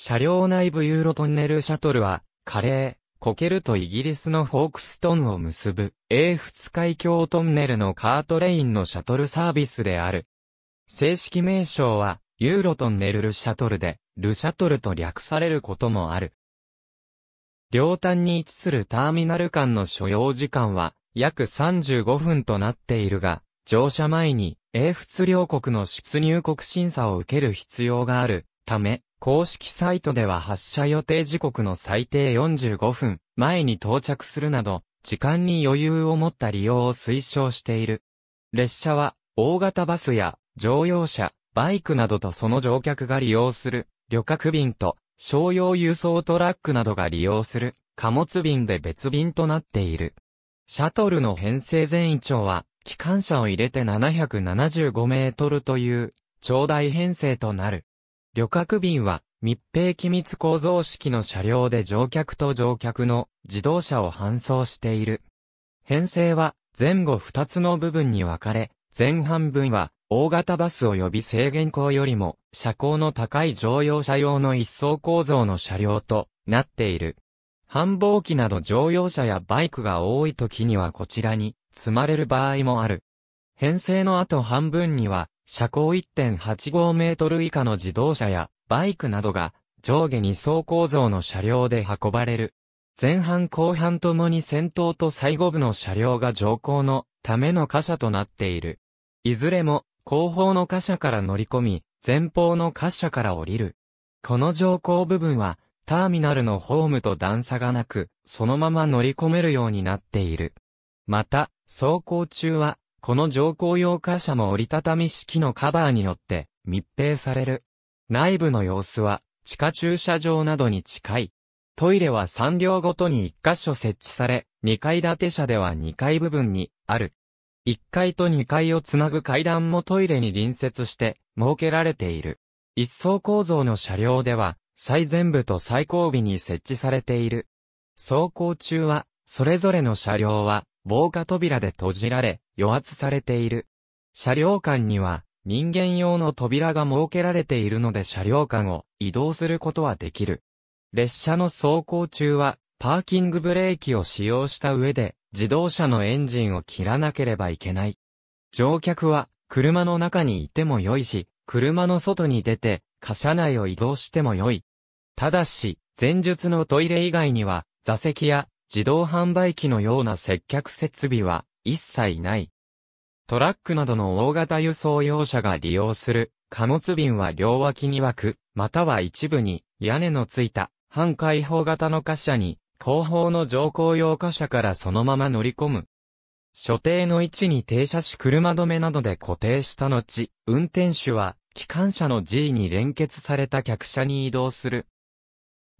車両内部ユーロトンネルシャトルは、カレー、コケルとイギリスのフォークストンを結ぶ、英仏海峡トンネルのカートレインのシャトルサービスである。正式名称は、ユーロトンネルルシャトルで、ルシャトルと略されることもある。両端に位置するターミナル間の所要時間は、約35分となっているが、乗車前に、英仏両国の出入国審査を受ける必要がある、ため、公式サイトでは発車予定時刻の最低45分前に到着するなど、時間に余裕を持った利用を推奨している。列車は、大型バスや乗用車、バイクなどとその乗客が利用する旅客便と商用輸送トラックなどが利用する貨物便で別便となっている。シャトルの編成全位長は、機関車を入れて775メートルという、長大編成となる。旅客便は密閉機密構造式の車両で乗客と乗客の自動車を搬送している。編成は前後2つの部分に分かれ、前半分は大型バス及び制限校よりも車高の高い乗用車用の一層構造の車両となっている。繁忙期など乗用車やバイクが多い時にはこちらに積まれる場合もある。編成の後半分には車高1.85メートル以下の自動車やバイクなどが上下2層構造の車両で運ばれる。前半後半ともに先頭と最後部の車両が乗降のための貨車となっている。いずれも後方の貨車から乗り込み、前方の貨車から降りる。この乗降部分はターミナルのホームと段差がなく、そのまま乗り込めるようになっている。また、走行中はこの乗降用貨車も折りたたみ式のカバーによって密閉される。内部の様子は地下駐車場などに近い。トイレは3両ごとに1箇所設置され、2階建て車では2階部分にある。1階と2階をつなぐ階段もトイレに隣接して設けられている。一層構造の車両では最前部と最後尾に設置されている。走行中は、それぞれの車両は防火扉で閉じられ、予圧されている。車両間には、人間用の扉が設けられているので車両間を移動することはできる。列車の走行中は、パーキングブレーキを使用した上で、自動車のエンジンを切らなければいけない。乗客は、車の中にいても良いし、車の外に出て、貨車内を移動しても良い。ただし、前述のトイレ以外には、座席や自動販売機のような接客設備は一切ない。トラックなどの大型輸送用車が利用する貨物便は両脇に枠、または一部に屋根のついた半開放型の貨車に後方の乗降用貨車からそのまま乗り込む。所定の位置に停車し車止めなどで固定した後、運転手は機関車の G に連結された客車に移動する。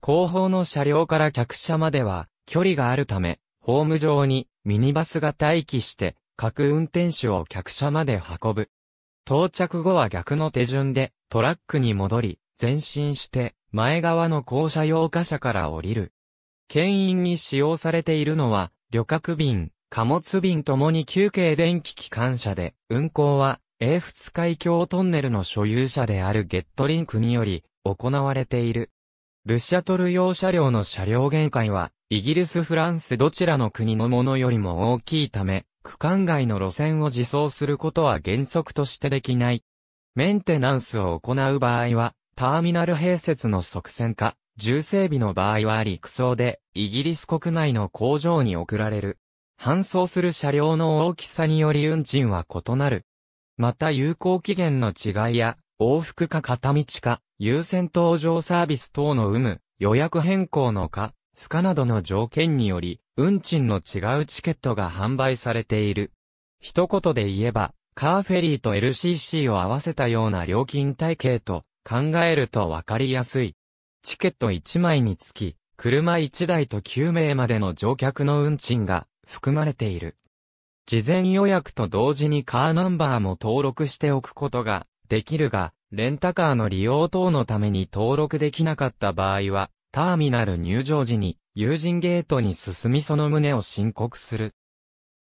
後方の車両から客車までは距離があるため、ホーム上にミニバスが待機して、各運転手を客車まで運ぶ。到着後は逆の手順でトラックに戻り、前進して前側の降車用貨車から降りる。牽引に使用されているのは旅客便、貨物便ともに休憩電気機関車で、運行は英仏海峡トンネルの所有者であるゲットリンクにより行われている。ルシャトル用車両の車両限界はイギリスフランスどちらの国のものよりも大きいため、区間外の路線を自走することは原則としてできない。メンテナンスを行う場合は、ターミナル併設の側線化、重整備の場合は陸送で、イギリス国内の工場に送られる。搬送する車両の大きさにより運賃は異なる。また有効期限の違いや、往復か片道か、優先搭乗サービス等の有無、予約変更のか、不可などの条件により、運賃の違うチケットが販売されている。一言で言えば、カーフェリーと LCC を合わせたような料金体系と考えるとわかりやすい。チケット1枚につき、車1台と9名までの乗客の運賃が含まれている。事前予約と同時にカーナンバーも登録しておくことができるが、レンタカーの利用等のために登録できなかった場合は、ターミナル入場時に、友人ゲートに進みその旨を申告する。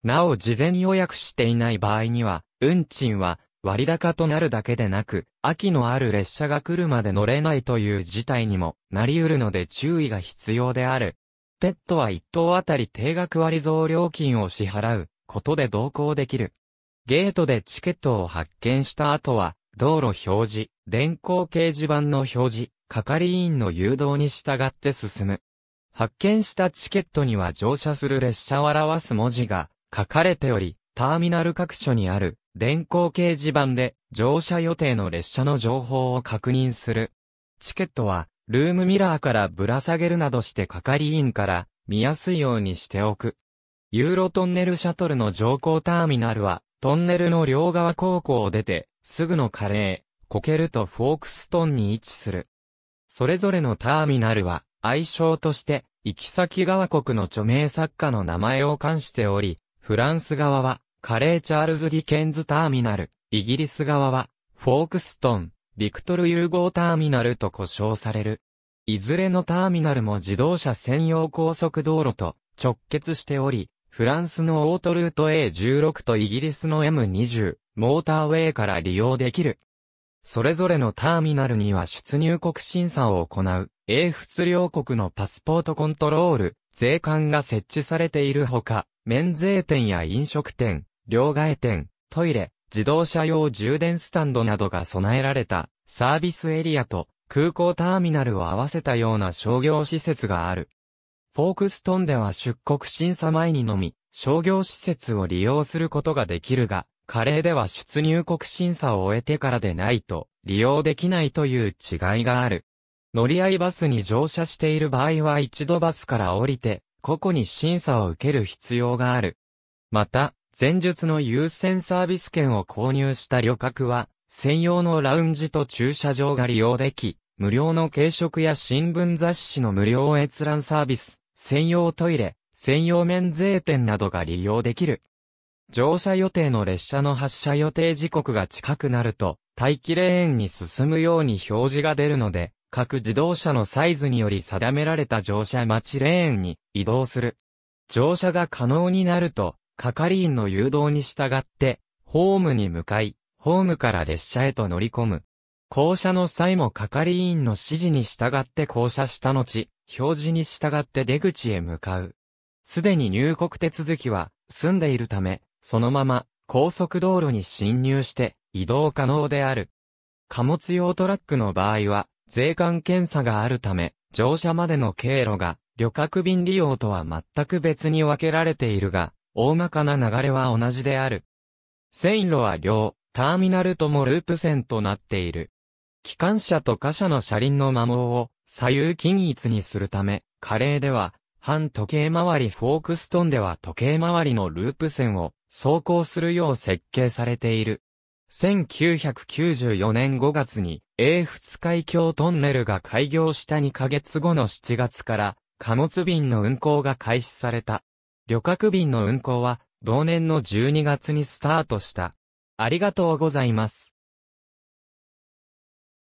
なお事前予約していない場合には、運賃は割高となるだけでなく、秋のある列車が来るまで乗れないという事態にもなり得るので注意が必要である。ペットは一頭あたり定額割増料金を支払うことで同行できる。ゲートでチケットを発券した後は、道路表示、電光掲示板の表示、係員の誘導に従って進む。発見したチケットには乗車する列車を表す文字が書かれており、ターミナル各所にある電光掲示板で乗車予定の列車の情報を確認する。チケットはルームミラーからぶら下げるなどして係員から見やすいようにしておく。ユーロトンネルシャトルの乗降ターミナルはトンネルの両側高校を出てすぐのカレー、コケルとフォークストンに位置する。それぞれのターミナルは、愛称として、行き先側国の著名作家の名前を冠しており、フランス側は、カレーチャールズ・ディケンズターミナル、イギリス側は、フォークストン、ビクトル融合ターミナルと呼称される。いずれのターミナルも自動車専用高速道路と直結しており、フランスのオートルート A16 とイギリスの M20、モーターウェイから利用できる。それぞれのターミナルには出入国審査を行う、英仏両国のパスポートコントロール、税関が設置されているほか、免税店や飲食店、両替店、トイレ、自動車用充電スタンドなどが備えられたサービスエリアと空港ターミナルを合わせたような商業施設がある。フォークストンでは出国審査前にのみ商業施設を利用することができるが、カレーでは出入国審査を終えてからでないと利用できないという違いがある。乗り合いバスに乗車している場合は一度バスから降りて、個々に審査を受ける必要がある。また、前述の優先サービス券を購入した旅客は、専用のラウンジと駐車場が利用でき、無料の軽食や新聞雑誌の無料閲覧サービス、専用トイレ、専用免税店などが利用できる。乗車予定の列車の発車予定時刻が近くなると、待機レーンに進むように表示が出るので、各自動車のサイズにより定められた乗車待ちレーンに移動する。乗車が可能になると、係員の誘導に従って、ホームに向かい、ホームから列車へと乗り込む。降車の際も係員の指示に従って降車した後、表示に従って出口へ向かう。すでに入国手続きは済んでいるため、そのまま高速道路に侵入して移動可能である。貨物用トラックの場合は税関検査があるため乗車までの経路が旅客便利用とは全く別に分けられているが、大まかな流れは同じである。線路は両、ターミナルともループ線となっている。機関車と貨車の車輪の摩耗を左右均一にするため、カレーでは、反時計回りフォークストンでは時計回りのループ線を走行するよう設計されている。1994年5月に、英仏海峡トンネルが開業した2ヶ月後の7月から、貨物便の運行が開始された。旅客便の運行は、同年の12月にスタートした。ありがとうございます。